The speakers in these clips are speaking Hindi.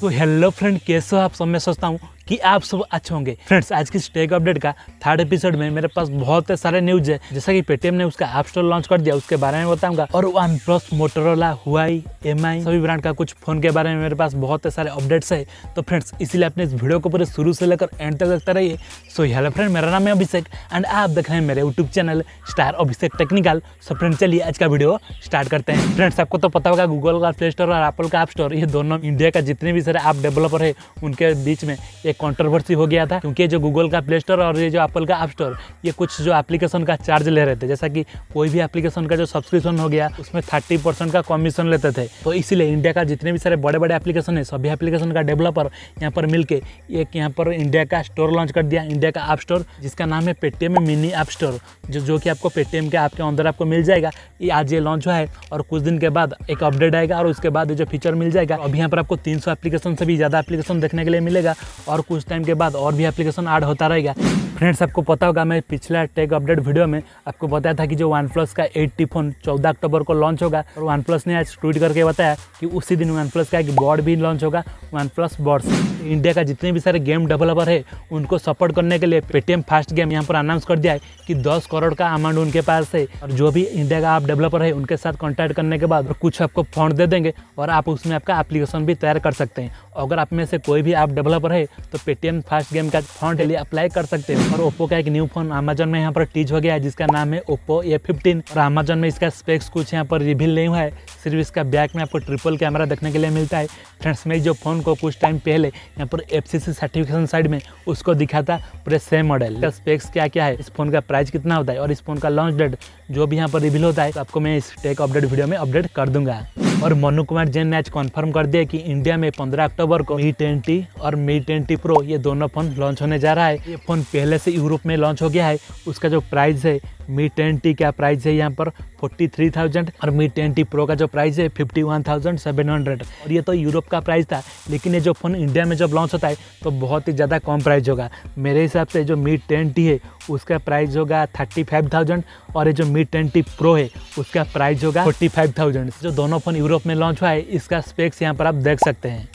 तो हेलो फ्रेंड कैसे हो आप सब मैं सोचता हूँ कि आप सब अच्छे होंगे फ्रेंड्स आज की स्टेक अपडेट का थर्ड एपिसोड में मेरे पास बहुत सारे न्यूज है जैसा कि पेटीएम ने उसका ऐप स्टोर लॉन्च कर दिया उसके बारे में बताऊंगा और वन प्लस मोटरोला हुआई एम सभी ब्रांड का कुछ फोन के बारे में मेरे पास बहुत सारे अपडेट्स है तो फ्रेंड्स इसीलिए अपने इस वीडियो को पूरे शुरू से लेकर एंड तक देखते रहिए सो हेलो फ्रेंड मेरा नाम है अभिषेक एंड आप देख रहे हैं मेरे YouTube channel star Abhishek technical so friend चलिए आज का वीडियो स्टार्ट करते हैं फ्रेंड्स आपको तो पता होगा गूगल का प्ले स्टोर और एप्पल का ऐप स्टोर ये दोनों इंडिया का जितने भी सारे ऐप डेवलपर है उनके बीच में एक कंट्रोवर्सी हो गया था क्योंकि जो गूगल का प्ले स्टोर और ये जो एप्पल का ऐप स्टोर ये कुछ जो एप्लीकेशन का चार्ज ले रहे थे जैसा कि कोई भी एप्लीकेशन का जो सब्सक्रिप्शन हो गया उसमें थर्टी परसेंट का कमीशन लेते थे तो इसीलिए इंडिया का जितने भी सारे बड़े बड़े एप्लीकेशन है सभी एप्लीकेशन का डेवलपर यहाँ पर मिलकर एक यहाँ पर इंडिया का स्टोर लॉन्च कर दिया इंडिया का ऐप स्टोर जिसका नाम है पेटीएम मिनी ऐप स्टोर जो जो कि आपको पेटीएम के ऐप के अंदर आपको मिल जाएगा ये आज ये लॉन्च हुआ है और कुछ दिन के बाद एक अपडेट आएगा और उसके बाद ये जो फीचर मिल जाएगा तो अभी यहाँ पर आपको तीन एप्लीकेशन से भी ज़्यादा एप्लीकेशन देखने के लिए मिलेगा और कुछ टाइम के बाद और भी एप्लीकेशन ऐड होता रहेगा फ्रेंड्स आपको पता होगा मैं पिछला टेक अपडेट वीडियो में आपको बताया था कि जो वन प्लस का एट्टी फोन चौदह अक्टूबर को लॉन्च होगा और वन प्लस ने आज ट्वीट करके बताया कि उसी दिन वन प्लस का एक बॉर्ड भी लॉन्च होगा वन प्लस बॉड इंडिया का जितने भी सारे गेम डेवलपर है उनको सपोर्ट करने के लिए पेटीएम फास्ट गेम यहाँ पर अनाउंस कर दिया है कि दस करोड़ का अमाउंट उनके पास है और जो भी इंडिया का आप डेवलपर है उनके साथ कॉन्टैक्ट करने के बाद कुछ आपको फंड दे देंगे और आप उसमें आपका एप्लीकेशन भी तैयार कर सकते हैं अगर आप में से कोई भी ऐप डेवलपर है तो पेटीएम फास्ट गेम का फोन के लिए अप्लाई कर सकते हैं और ओप्पो का एक न्यू फोन अमेजन में यहाँ पर टीज हो गया है जिसका नाम है ओप्पो ए फिफ्टीन और अमेजन में इसका स्पेक्स कुछ यहाँ पर रिवील नहीं हुआ है सिर्फ इसका बैक में आपको ट्रिपल कैमरा देखने के लिए मिलता है फ्रेंड्स में जो फोन को कुछ टाइम पहले यहाँ पर एफ सर्टिफिकेशन साइड में उसको दिखाता पूरे सेम मॉडल स्पेक्स क्या क्या है इस फोन का प्राइस कितना होता है और इस फोन का लॉन्च डेट जो भी यहाँ पर रिविल होता है तो आपको मैं इस टेक अपडेट वीडियो में अपडेट कर दूंगा और मनु कुमार जैन ने आज कंफर्म कर दिया कि इंडिया में 15 अक्टूबर को मी ट्वेंटी और मी ट्वेंटी प्रो ये दोनों फ़ोन लॉन्च होने जा रहा है ये फ़ोन पहले से यूरोप में लॉन्च हो गया है उसका जो प्राइस है मी टेन का प्राइस है यहाँ पर फोर्टी थ्री थाउजेंड और मी टेन टी प्रो का जो प्राइस है fifty one thousand seven hundred और ये तो यूरोप का प्राइस था लेकिन ये जो फ़ोन इंडिया में जब लॉन्च होता है तो बहुत ही ज़्यादा कम प्राइस होगा मेरे हिसाब से जो मी टेन है उसका प्राइस होगा थर्टी फाइव थाउजेंड और ये जो मी टेन प्रो है उसका प्राइस होगा फोर्टी फाइव थाउजेंड जो दोनों फ़ोन यूरोप में लॉन्च हुआ है इसका स्पेक्स यहाँ पर आप देख सकते हैं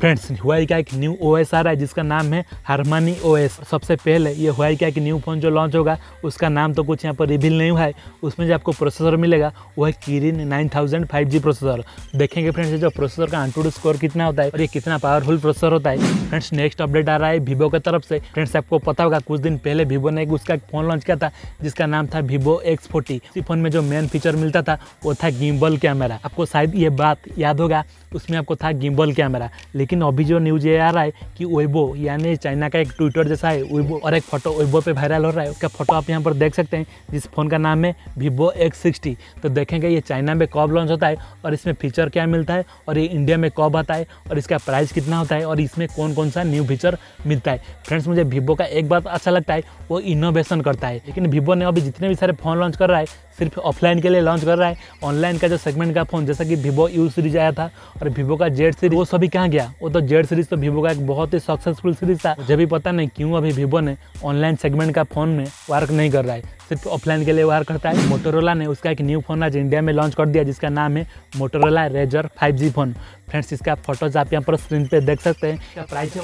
फ्रेंड्स हुआई का एक न्यू ओ एस आ रहा है जिसका नाम है हारमानी ओ एस सबसे पहले ये हुआई का एक न्यू फ़ोन जो लॉन्च होगा उसका नाम तो कुछ यहाँ पर रिवील नहीं हुआ है उसमें जो आपको प्रोसेसर मिलेगा वो है Kirin nine thousand five G processor देखेंगे फ्रेंड्स जो प्रोसेसर का अंटूड स्कोर कितना होता है और ये कितना पावरफुल प्रोसेसर होता है फ्रेंड्स नेक्स्ट अपडेट आ रहा है वीवो की तरफ से फ्रेंड्स आपको पता होगा कुछ दिन पहले वीवो ने एक उसका फ़ोन लॉन्च किया था जिसका नाम था वीवो एक्स फोर्टी इसी फ़ोन में जो मेन फीचर मिलता था वो था गिम्बल कैमरा आपको शायद ये बात याद होगा उसमें आपको था गिम्बल कैमरा लेकिन लेकिन अभी जो न्यूज़ ये आ रहा है कि वेबो यानी चाइना का एक ट्विटर जैसा है वेबो और एक फ़ोटो वेबो पे वायरल हो रहा है उसका फ़ोटो आप यहाँ पर देख सकते हैं जिस फ़ोन का नाम है वीवो एक्स सिक्सटी तो देखेंगे ये चाइना में कब लॉन्च होता है और इसमें फीचर क्या मिलता है और ये इंडिया में कब आता है और इसका प्राइस कितना होता है और इसमें कौन कौन सा न्यू फीचर मिलता है फ्रेंड्स मुझे वीवो का एक बात अच्छा लगता है वो इनोवेशन करता है लेकिन वीवो ने अभी जितने भी सारे फ़ोन लॉन्च कर रहा है सिर्फ ऑफलाइन के लिए लॉन्च कर रहा है ऑनलाइन का जो सेगमेंट का फ़ोन जैसा कि वीवो यू सीरीज आया था और वीवो का जेड सीरीज वो सभी कहाँ गया वो तो जेड सीरीज़ तो वीवो का एक बहुत ही सक्सेसफुल सीरीज़ था मुझे भी पता नहीं क्यों अभी वीवो ने ऑनलाइन सेगमेंट का फ़ोन में वर्क नहीं कर रहा है सिर्फ ऑफलाइन के लिए वर्क करता है मोटोरोला ने उसका एक न्यू फ़ोन आज इंडिया में लॉन्च कर दिया जिसका नाम है Motorola Razr five phone friends इसका फोटोज आप यहाँ पर स्क्रीन पे देख सकते हैं प्राइस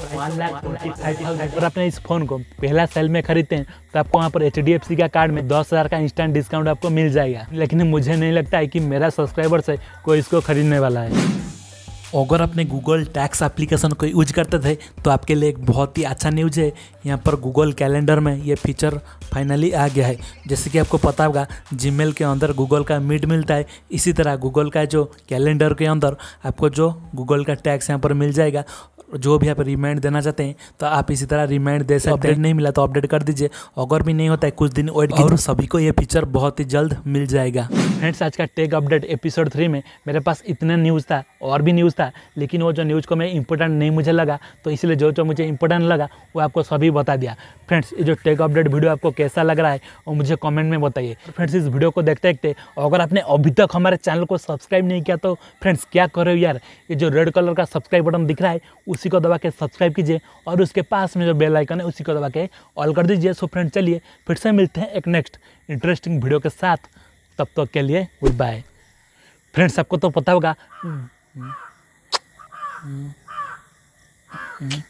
है इस फोन को पहला सेल में खरीदते हैं तो आपको वहाँ पर एच डी एफ सी का कार्ड में दस हज़ार का इंस्टेंट डिस्काउंट आपको मिल जाएगा लेकिन मुझे नहीं लगता है कि मेरा सब्सक्राइबर से कोई इसको खरीदने वाला है अगर आपने गूगल टैक्स एप्लीकेशन को यूज करते थे तो आपके लिए एक बहुत ही अच्छा न्यूज है यहाँ पर गूगल कैलेंडर में ये फीचर फाइनली आ गया है जैसे कि आपको पता होगा जी के अंदर गूगल का मीट मिलता है इसी तरह गूगल का जो कैलेंडर के अंदर आपको जो गूगल का टैक्स यहाँ पर मिल जाएगा जो भी आप रिमाइंड देना चाहते हैं तो आप इसी तरह रिमाइंड दे सकते हैं अपडेट नहीं मिला तो अपडेट कर दीजिए अगर भी नहीं होता है कुछ दिन वेट और सभी को ये फीचर बहुत ही जल्द मिल जाएगा फ्रेंड्स आज का टेक अपडेट एपिसोड थ्री में मेरे पास इतना न्यूज़ था और भी न्यूज़ था लेकिन वो जो न्यूज़ को मैं इंपॉर्टेंट नहीं मुझे लगा तो इसलिए जो जो मुझे इंपॉर्टेंट लगा वो आपको सभी बता दिया फ्रेंड्स ये जो टेक अपडेट वीडियो आपको कैसा लग रहा है वो मुझे कमेंट में बताइए फ्रेंड्स इस वीडियो को देखते देखते अगर आपने अभी तक हमारे चैनल को सब्सक्राइब नहीं किया तो फ्रेंड्स क्या कर रहे हो यार ये जो रेड कलर का सब्सक्राइब बटन दिख रहा है उसी को दबा के सब्सक्राइब कीजिए और उसके पास में जो बेल आइकन है उसी को दबा के ऑल कर दीजिए सो फ्रेंड्स चलिए फिर से मिलते हैं एक नेक्स्ट इंटरेस्टिंग वीडियो के साथ तब तक के लिए गुड बाय फ्रेंड्स आपको तो पता होगा 嗯，嗯。